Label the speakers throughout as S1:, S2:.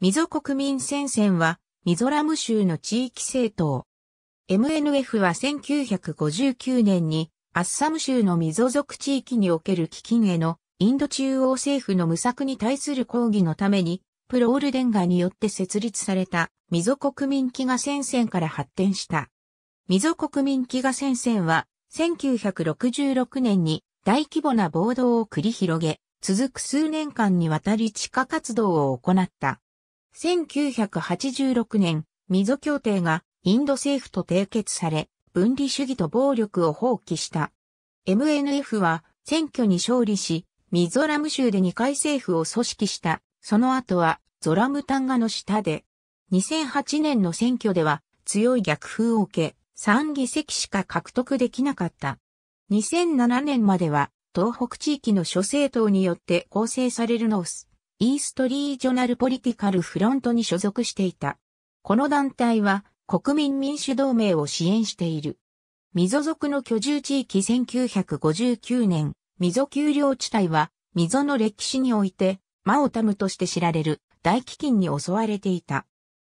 S1: ミゾ国民戦線は、ミゾラム州の地域政党。MNF は1959年に、アッサム州のミゾ族地域における基金へのインド中央政府の無策に対する抗議のために、プロールデンガによって設立されたミゾ国民飢餓戦線から発展した。ミゾ国民飢餓戦線は、1966年に大規模な暴動を繰り広げ、続く数年間にわたり地下活動を行った。1986年、ミゾ協定がインド政府と締結され、分離主義と暴力を放棄した。MNF は選挙に勝利し、ミゾラム州で2回政府を組織した。その後はゾラムタンガの下で、2008年の選挙では強い逆風を受け、3議席しか獲得できなかった。2007年までは東北地域の諸政党によって構成されるノースイーストリージョナルポリティカルフロントに所属していた。この団体は国民民主同盟を支援している。ミゾ族の居住地域1959年、ミゾ丘陵地帯は、ミゾの歴史において、マオタムとして知られる大飢饉に襲われていた。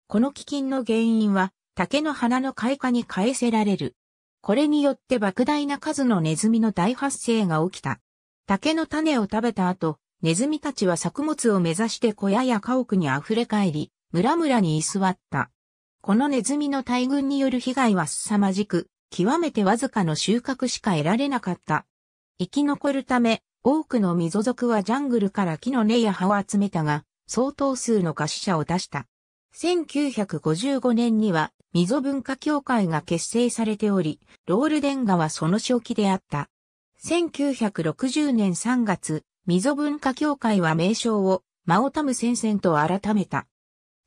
S1: この飢饉の原因は、竹の花の開花に返せられる。これによって莫大な数のネズミの大発生が起きた。竹の種を食べた後、ネズミたちは作物を目指して小屋や家屋に溢れ返り、村々に居座った。このネズミの大群による被害は凄まじく、極めてわずかの収穫しか得られなかった。生き残るため、多くの溝族はジャングルから木の根や葉を集めたが、相当数の餓死者を出した。1955年には、溝文化協会が結成されており、ロールデンガはその正気であった。1960年3月、溝文化協会は名称を、マオタム戦線と改めた。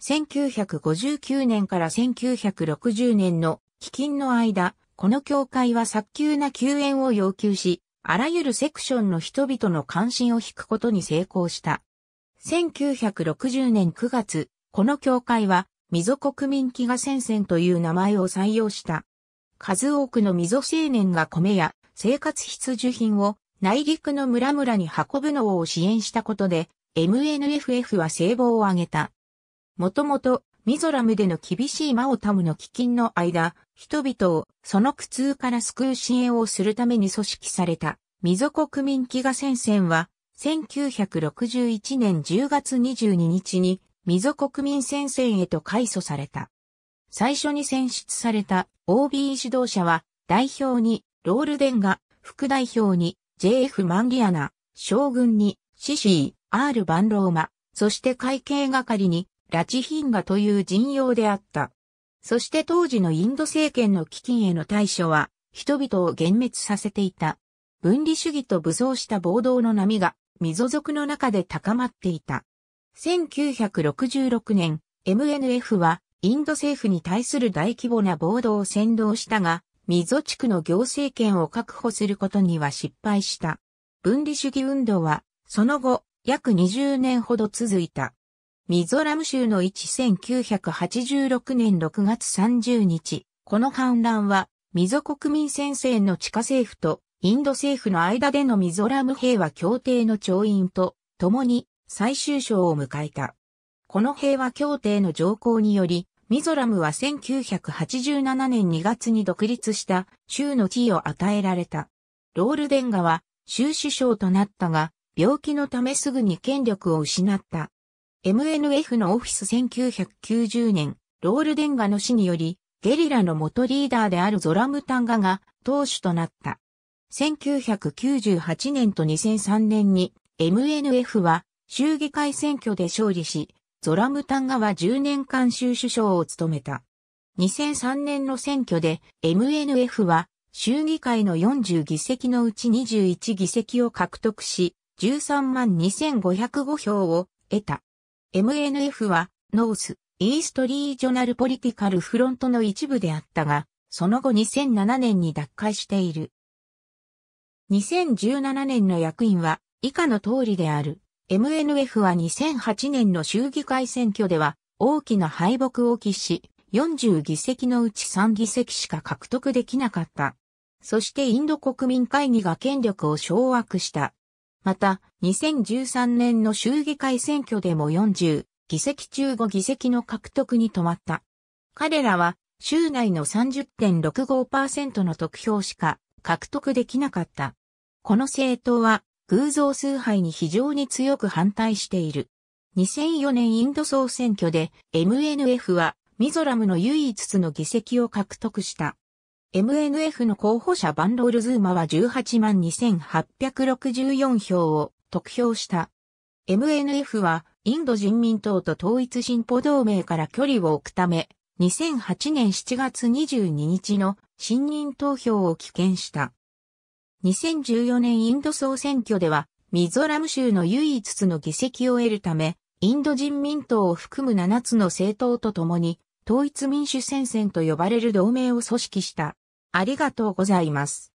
S1: 1959年から1960年の基金の間、この協会は早急な救援を要求し、あらゆるセクションの人々の関心を引くことに成功した。1960年9月、この協会は、溝国民飢餓戦線という名前を採用した。数多くの溝青年が米や生活必需品を内陸の村々に運ぶのを支援したことで、MNFF は聖望を上げた。もともと、ミゾラムでの厳しいマオタムの飢饉の間、人々をその苦痛から救う支援をするために組織された、ミゾ国民飢餓戦線は、1961年10月22日に、ミゾ国民戦線へと改組された。最初に選出された OB 指導者は、代表にロールデンが、副代表に J.F. マンリアナ、将軍に、シシー、R. バンローマ、そして会計係に、ラチヒンガという陣容であった。そして当時のインド政権の基金への対処は、人々を幻滅させていた。分離主義と武装した暴動の波が、溝族の中で高まっていた。1966年、MNF は、インド政府に対する大規模な暴動を扇動したが、溝地区の行政権を確保することには失敗した。分離主義運動は、その後、約20年ほど続いた。ミゾラム州の1986年6月30日、この反乱は、ミゾ国民戦線の地下政府とインド政府の間でのミゾラム平和協定の調印と共に最終章を迎えた。この平和協定の条項により、ミゾラムは1987年2月に独立した州の地位を与えられた。ロールデンガは州首相となったが、病気のためすぐに権力を失った。MNF のオフィス1990年、ロールデンガの死により、ゲリラの元リーダーであるゾラムタンガが当主となった。1998年と2003年に MNF は州議会選挙で勝利し、ゾラムタンガは10年間州首相を務めた。2003年の選挙で MNF は衆議会の40議席のうち21議席を獲得し、13万2505票を得た。MNF はノース、イーストリージョナルポリティカルフロントの一部であったが、その後2007年に脱会している。2017年の役員は以下の通りである。MNF は2008年の衆議会選挙では大きな敗北を喫し、40議席のうち3議席しか獲得できなかった。そしてインド国民会議が権力を掌握した。また、2013年の衆議会選挙でも40議席中5議席の獲得に止まった。彼らは州内の30.65%の得票しか獲得できなかった。この政党は偶像崇拝に非常に強く反対している。2004年インド総選挙で MNF はミゾラムの唯一の議席を獲得した。MNF の候補者バンロールズーマは18万2864票を得票した。MNF はインド人民党と統一進歩同盟から距離を置くため、2008年7月22日の信任投票を棄権した。2014年インド総選挙では、ミゾラム州の唯一つの議席を得るため、インド人民党を含む7つの政党と共に、統一民主戦線と呼ばれる同盟を組織した。ありがとうございます。